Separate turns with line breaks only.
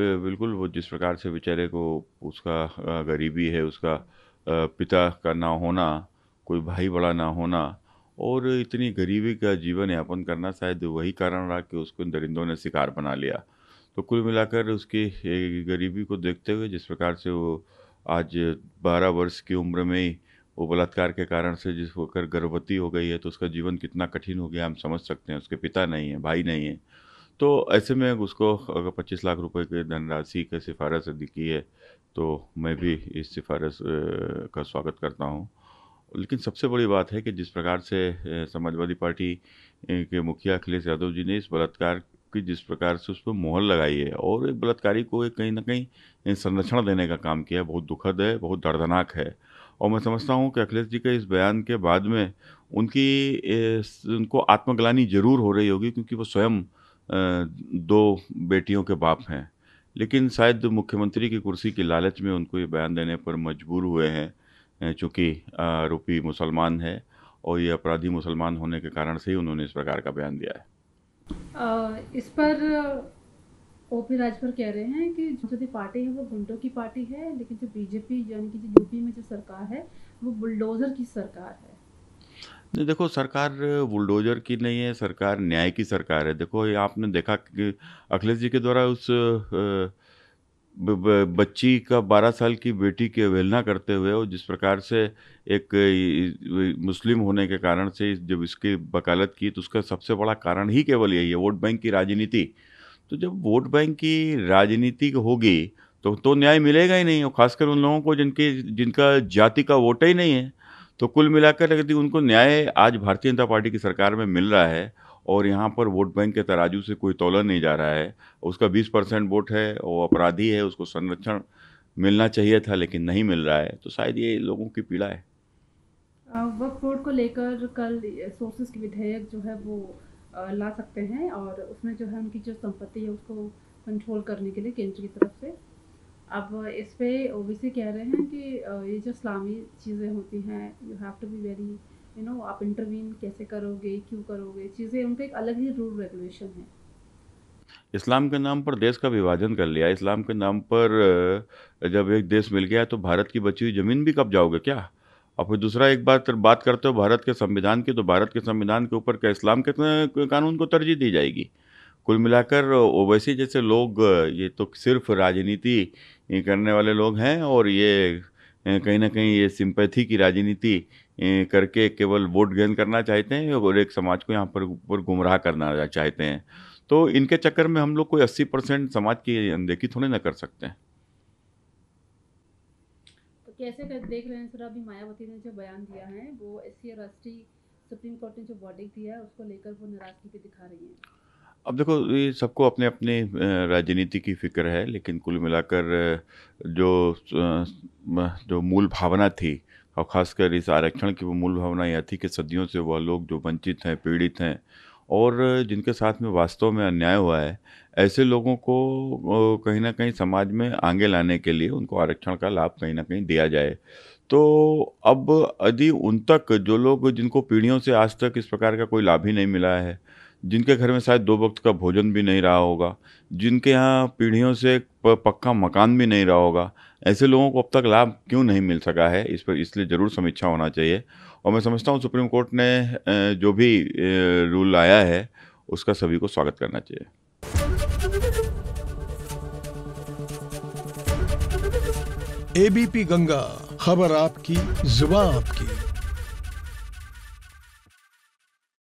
बिल्कुल वो जिस प्रकार से बेचारे को उसका गरीबी है उसका पिता का ना होना कोई भाई बड़ा ना होना और इतनी गरीबी का जीवन यापन करना शायद वही कारण रहा कि उसको दरिंदों ने शिकार बना लिया तो कुल मिलाकर उसकी गरीबी को देखते हुए जिस प्रकार से वो आज 12 वर्ष की उम्र में ही वो बलात्कार के कारण से जिस होकर गर्भवती हो गई है तो उसका जीवन कितना कठिन हो गया हम समझ सकते हैं उसके पिता नहीं है भाई नहीं है तो ऐसे में उसको अगर पच्चीस लाख रुपए की धनराशि की सिफारश यदि की है तो मैं भी इस सिफारश का स्वागत करता हूँ लेकिन सबसे बड़ी बात है कि जिस प्रकार से समाजवादी पार्टी के मुखिया अखिलेश यादव जी ने इस बलात्कार की जिस प्रकार से उस पर मोहर लगाई है और एक बलात्कारी को एक कहीं ना कहीं संरक्षण देने का काम किया है बहुत दुखद है बहुत दर्दनाक है और मैं समझता हूँ कि अखिलेश जी के इस बयान के बाद में उनकी उनको आत्मग्लानी जरूर हो रही होगी क्योंकि वो स्वयं दो बेटियों के बाप हैं लेकिन शायद मुख्यमंत्री की कुर्सी की लालच में उनको ये बयान देने पर मजबूर हुए हैं चूँकि आरोपी मुसलमान है और ये अपराधी मुसलमान होने के कारण से ही उन्होंने इस प्रकार का बयान दिया है
आ, इस पर ओपी राजभर कह रहे हैं कि जो जो पार्टी है वो गुंडों की पार्टी है लेकिन जो बीजेपी यानी कि जो यूपी में जो सरकार है वो बुलडोजर की सरकार है
नहीं देखो सरकार बुलडोजर की नहीं है सरकार न्याय की सरकार है देखो आपने देखा कि अखिलेश जी के द्वारा उस बच्ची का बारह साल की बेटी की अवहेलना करते हुए और जिस प्रकार से एक मुस्लिम होने के कारण से जब इसकी वकालत की तो उसका सबसे बड़ा कारण ही केवल यही है वोट बैंक की राजनीति तो जब वोट बैंक की राजनीति होगी तो तो न्याय मिलेगा ही नहीं और खासकर उन लोगों को जिनके जिनका जाति का वोट ही नहीं है तो कुल मिलाकर यदि उनको न्याय आज भारतीय जनता पार्टी की सरकार में मिल रहा है और यहाँ पर वोट बैंक के तराजू से कोई तोला नहीं जा रहा है उसका 20 परसेंट वोट है वो अपराधी है उसको संरक्षण मिलना चाहिए था लेकिन नहीं मिल रहा है तो शायद ये लोगों की पीड़ा है
वक्त बोर्ड को लेकर कल सोर्सेज के विधेयक जो है वो ला सकते हैं और उसमें जो है उनकी जो संपत्ति है उसको कंट्रोल करने के लिए केंद्र की तरफ से अब इस पर ओ बी सी कह रहे हैं कि ये जो इस्लामी चीज़ें होती हैं you have to be very you know आप इंटरवीन कैसे करोगे क्यों करोगे चीज़ें उनका एक अलग ही रूल रेगुलेशन है
इस्लाम के नाम पर देश का विभाजन कर लिया इस्लाम के नाम पर जब एक देश मिल गया तो भारत की बची हुई ज़मीन भी कब जाओगे क्या और फिर दूसरा एक बात बात करते हो भारत के संविधान की तो भारत के संविधान के ऊपर क्या इस्लाम के कानून को तरजीह दी जाएगी कुल मिलाकर ओवैसी जैसे लोग ये तो सिर्फ राजनीति ये करने वाले लोग हैं और ये कहीं ना कहीं ये सिंपैथी की राजनीति करके केवल वोट गेन करना चाहते हैं और एक समाज को यहाँ पर ऊपर गुमराह करना चाहते हैं तो इनके चक्कर में हम लोग कोई अस्सी परसेंट समाज की अनदेखी थोड़े ना कर सकते हैं
तो कैसे कर देख रहे हैं सर अभी मायावती ने जो बयान दिया है वो एस सी सुप्रीम कोर्ट ने जो वर्डिक दिया है उसको लेकर वो नाराजगी भी दिखा रही
है अब देखो ये सबको अपने अपने राजनीति की फिक्र है लेकिन कुल मिलाकर जो जो मूल भावना थी और खासकर इस आरक्षण की वो मूल भावना यह थी कि सदियों से वह लोग जो वंचित हैं पीड़ित हैं और जिनके साथ में वास्तव में अन्याय हुआ है ऐसे लोगों को कहीं ना कहीं समाज में आगे लाने के लिए उनको आरक्षण का लाभ कहीं ना कहीं दिया जाए तो अब यदि उन तक जो लोग जिनको पीढ़ियों से आज तक इस प्रकार का कोई लाभ ही नहीं मिला है जिनके घर में शायद दो वक्त का भोजन भी नहीं रहा होगा जिनके यहाँ पीढ़ियों से पक्का मकान भी नहीं रहा होगा ऐसे लोगों को अब तक लाभ क्यों नहीं मिल सका है इस पर इसलिए ज़रूर समीक्षा होना चाहिए और मैं समझता हूँ सुप्रीम कोर्ट ने जो भी रूल लाया है उसका सभी को स्वागत करना चाहिए एबीपी गंगा खबर आपकी जुबा आपकी